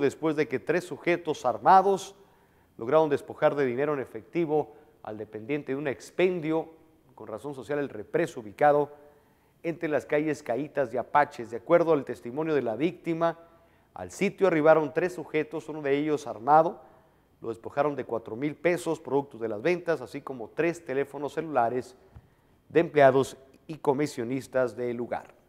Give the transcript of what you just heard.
después de que tres sujetos armados lograron despojar de dinero en efectivo al dependiente de un expendio, con razón social el represo ubicado entre las calles Caítas y Apaches. De acuerdo al testimonio de la víctima, al sitio arribaron tres sujetos, uno de ellos armado, lo despojaron de cuatro mil pesos, productos de las ventas, así como tres teléfonos celulares de empleados y comisionistas del lugar.